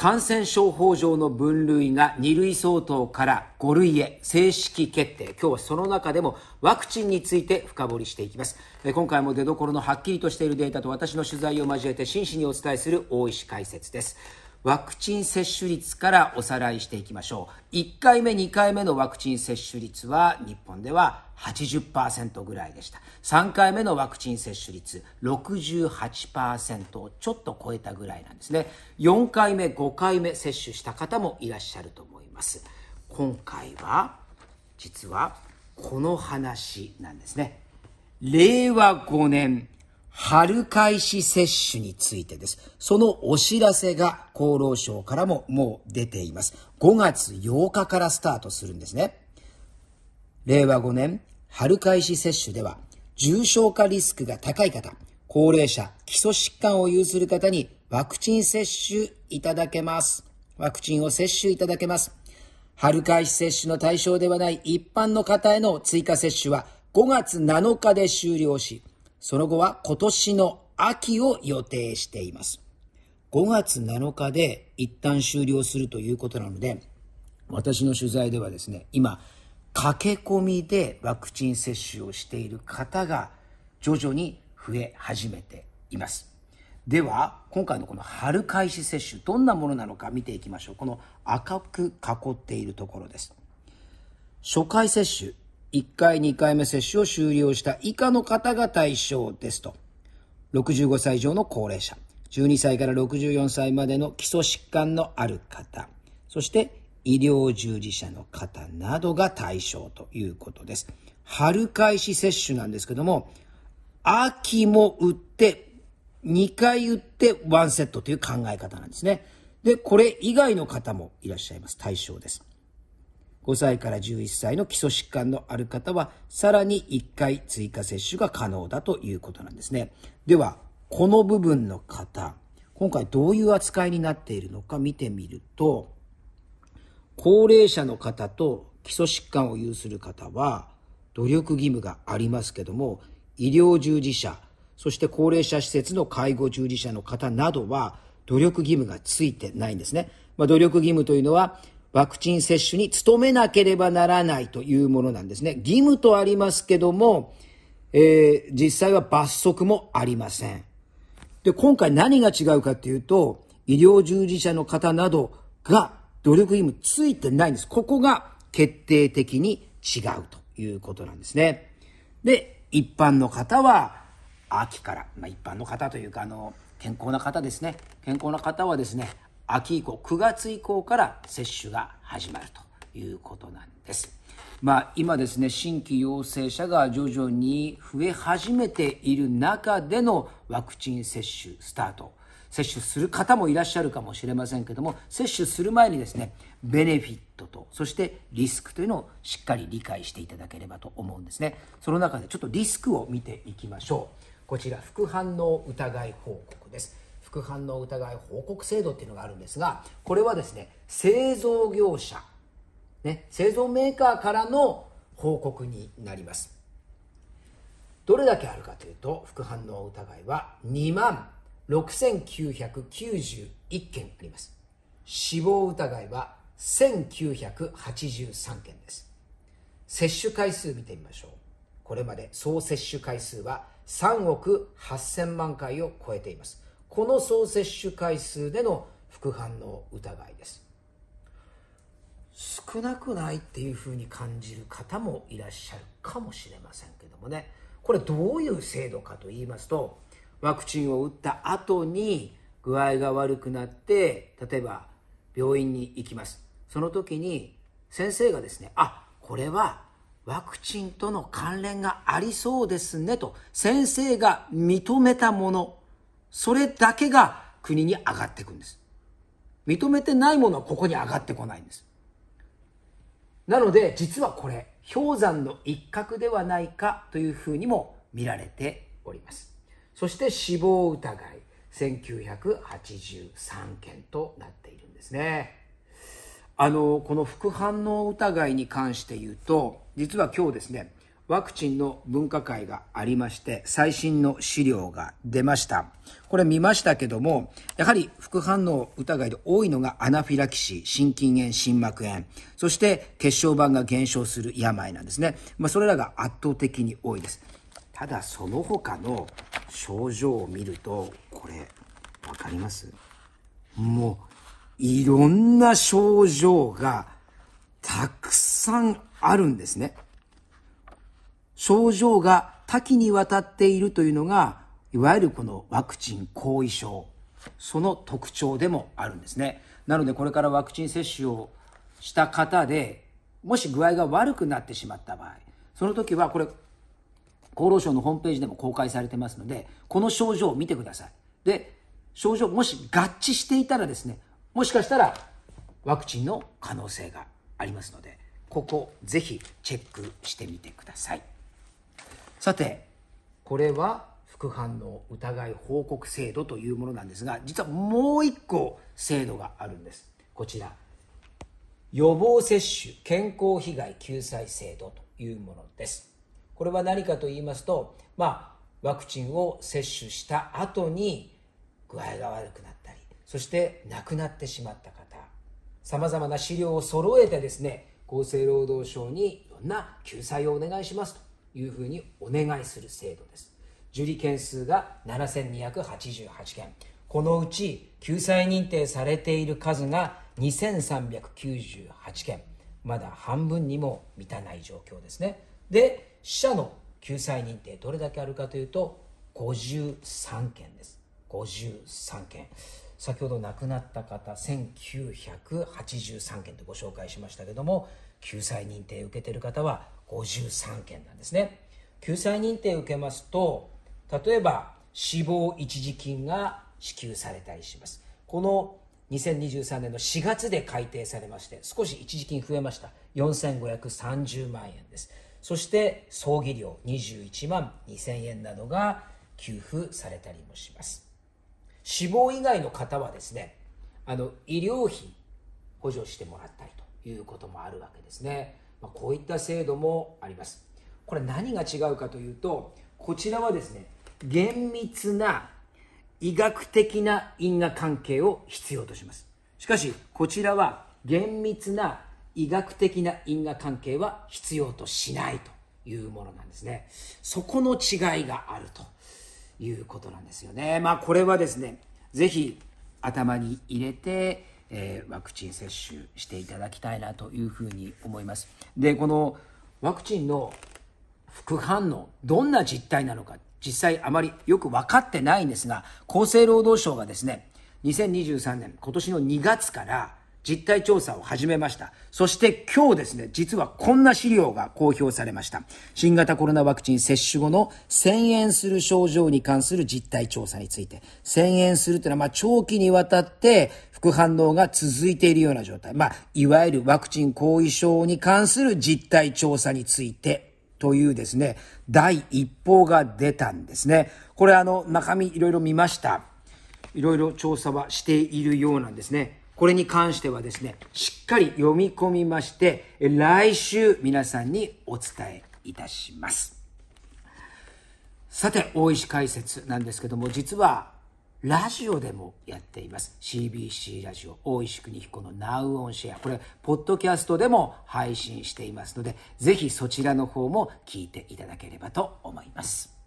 感染症法上の分類が2類相当から5類へ正式決定今日はその中でもワクチンについて深掘りしていきます今回も出どころのはっきりとしているデータと私の取材を交えて真摯にお伝えする大石解説ですワクチン接種率からおさらいしていきましょう。1回目、2回目のワクチン接種率は日本では80%ぐらいでした。3回目のワクチン接種率68%をちょっと超えたぐらいなんですね。4回目、5回目接種した方もいらっしゃると思います。今回は、実はこの話なんですね。令和5年春開始接種についてです。そのお知らせが厚労省からももう出ています。5月8日からスタートするんですね。令和5年春開始接種では、重症化リスクが高い方、高齢者、基礎疾患を有する方にワクチン接種いただけます。ワクチンを接種いただけます。春開始接種の対象ではない一般の方への追加接種は5月7日で終了し、その後は今年の秋を予定しています。5月7日で一旦終了するということなので、私の取材ではですね、今、駆け込みでワクチン接種をしている方が徐々に増え始めています。では、今回のこの春開始接種、どんなものなのか見ていきましょう。この赤く囲っているところです。初回接種、1回、2回目接種を終了した以下の方が対象ですと。65歳以上の高齢者、12歳から64歳までの基礎疾患のある方、そして医療従事者の方などが対象ということです。春開始接種なんですけども、秋も打って、2回打って1セットという考え方なんですね。で、これ以外の方もいらっしゃいます。対象です。5歳から11歳の基礎疾患のある方は、さらに1回追加接種が可能だということなんですね。では、この部分の方、今回どういう扱いになっているのか見てみると、高齢者の方と基礎疾患を有する方は、努力義務がありますけども、医療従事者、そして高齢者施設の介護従事者の方などは、努力義務がついてないんですね。まあ、努力義務というのは、ワクチン接種に努めなければならないというものなんですね。義務とありますけども、えー、実際は罰則もありません。で、今回何が違うかっていうと、医療従事者の方などが努力義務ついてないんです。ここが決定的に違うということなんですね。で、一般の方は、秋から、まあ、一般の方というか、あの、健康な方ですね。健康な方はですね、秋以降、9月以降から接種が始まるということなんです。まあ、今ですね、新規陽性者が徐々に増え始めている中でのワクチン接種スタート。接種する方もいらっしゃるかもしれませんけども、接種する前にですね、ベネフィットと、そしてリスクというのをしっかり理解していただければと思うんですね。その中でちょっとリスクを見ていきましょう。こちら、副反応疑い報告です。副反応疑い報告制度っていうのがあるんですがこれはですね製造業者、ね、製造メーカーからの報告になりますどれだけあるかというと副反応疑いは2万6991件あります死亡疑いは1983件です接種回数見てみましょうこれまで総接種回数は3億8000万回を超えていますこの総摂取回数での副反応疑いです少なくないっていうふうに感じる方もいらっしゃるかもしれませんけどもねこれどういう制度かと言いますとワクチンを打った後に具合が悪くなって例えば病院に行きますその時に先生がですねあこれはワクチンとの関連がありそうですねと先生が認めたものそれだけが国に上がっていくんです。認めてないものはここに上がってこないんです。なので、実はこれ、氷山の一角ではないかというふうにも見られております。そして死亡疑い、1983件となっているんですね。あの、この副反応疑いに関して言うと、実は今日ですね、ワクチンの分科会がありまして、最新の資料が出ました。これ見ましたけども、やはり副反応疑いで多いのがアナフィラキシー、心筋炎、心膜炎、そして血小板が減少する病なんですね。まあ、それらが圧倒的に多いです。ただその他の症状を見ると、これ、わかりますもう、いろんな症状がたくさんあるんですね。症状が多岐にわたっているというのが、いわゆるこのワクチン後遺症、その特徴でもあるんですね。なのでこれからワクチン接種をした方で、もし具合が悪くなってしまった場合、その時はこれ、厚労省のホームページでも公開されてますので、この症状を見てください。で、症状、もし合致していたらですね、もしかしたらワクチンの可能性がありますので、ここ、ぜひチェックしてみてください。さて、これは副反応疑い報告制度というものなんですが、実はもう一個制度があるんです。こちら。予防接種健康被害救済制度というものです。これは何かと言いますと、まあ、ワクチンを接種した後に具合が悪くなったり、そして亡くなってしまった方、様々な資料を揃えてですね、厚生労働省にいろんな救済をお願いしますというふうにお願いする制度です。受理件数が7288件。このうち救済認定されている数が2398件。まだ半分にも満たない状況ですね。で、死者の救済認定どれだけあるかというと53件です。53件。先ほど亡くなった方1983件とご紹介しましたけども救済認定を受けている方は53件なんですね。救済認定を受けますと、例えば死亡一時金が支給されたりします。この2023年の4月で改定されまして、少し一時金増えました。4530万円です。そして葬儀料21万2000円などが給付されたりもします。死亡以外の方はですね、あの医療費補助してもらったりということもあるわけですね。まあ、こういった制度もありますこれ何が違うかというとこちらはですね厳密な医学的な因果関係を必要としますしかしこちらは厳密な医学的な因果関係は必要としないというものなんですねそこの違いがあるということなんですよねまあこれはですね是非頭に入れてえー、ワクチン接種していただきたいなというふうに思います。で、このワクチンの副反応、どんな実態なのか、実際あまりよく分かってないんですが、厚生労働省がですね、2023年、今年の2月から、実態調査を始めました。そして今日ですね、実はこんな資料が公表されました。新型コロナワクチン接種後の遷延する症状に関する実態調査について。遷延するというのは、まあ、長期にわたって副反応が続いているような状態。まあ、いわゆるワクチン後遺症に関する実態調査についてというですね、第一報が出たんですね。これあの、中身いろいろ見ました。いろいろ調査はしているようなんですね。これに関してはですね、しっかり読み込みまして、来週皆さんにお伝えいたします。さて、大石解説なんですけども、実は、ラジオでもやっています。CBC ラジオ、大石邦彦の Now on Share。これ、ポッドキャストでも配信していますので、ぜひそちらの方も聞いていただければと思います。